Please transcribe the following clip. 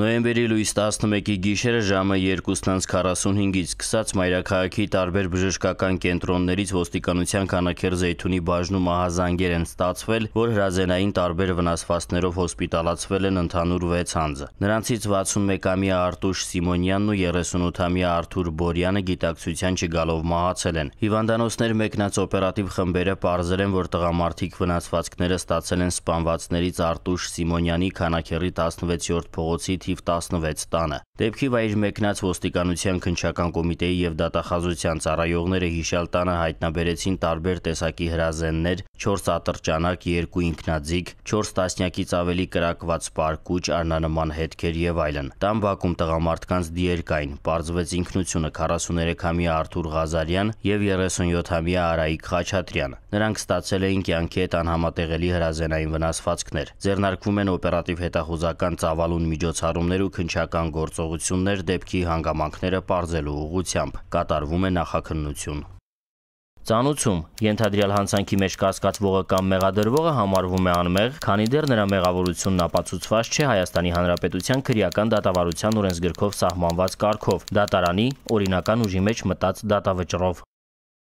Նոյեմբերի լույս 11-ի գիշերը ժամը 2:45-ից սկսած Մայրաքաղաքի տարբեր բժշկական կենտրոններից ոստիկանության քանակեր Զեյթունի բաժնում ահազանգեր են ստացվել, որ հրազենային տարբեր վնասվածքներով հոսպիտալացվել են ընդհանուր 6 անձը։ Նրանցից 61-ամյա Արտուշ Սիմոնյանն ու 38-ամյա Արթուր Բորյանը գիտակցության չգալով մահացել են։ Հիվանդանոցներ մեկնած օպերատիվ խմբերը ողջունել են, որ տղամարդիկ վնասվածքները ստացել են սպանվածներից Արտուշ Սիմոնյանի քանակերի 16-րդ փողոցի թիվ 16 տանը։ Դեպքի վայր մեկնած ոստիկանության քնչական կոմիտեի եւ դատախազության ծառայողները հիշալ տանը հայտնաբերեցին տարբեր տեսակի հրազեններ, 4 ատրճանակ, 2 ինքնաձիգ, 4 տասնյակից ավելի կրակված պարկուճ, արնանման հետքեր եւ այլն։ Տան բակում տղամարդկանց դիեր կային։ Պարզվեց ինքնությունը 43-ամյա Արթուր Ղազարյան եւ 37-ամյա Արայիկ Խաչատրյան։ Նրանք ստացել էին կյանքի հետ անհամատեղելի հրազենային վնասվածքներ։ Ձեռնարկվում են օպերատիվ հետախուզական ծավալուն միջոցառում հայտարարումներ ու քնչական գործողություններ դեպքի հանգամանքները պարզելու ուղությամբ կատարվում է նախաքննություն։ Ծանուցում ենթադրյալ հանցանքի մեջ կասկածվողը կամ մեղադրվողը համարվում է անմեղ, քանի դեռ նրա մեղավորությունն ապացուցված չէ Հայաստանի Հանրապետության քրեական դատավարության օրենսգրքով սահմանված կարգով՝ դատարանի օրինական ուժի մեջ մտած դատավճռով։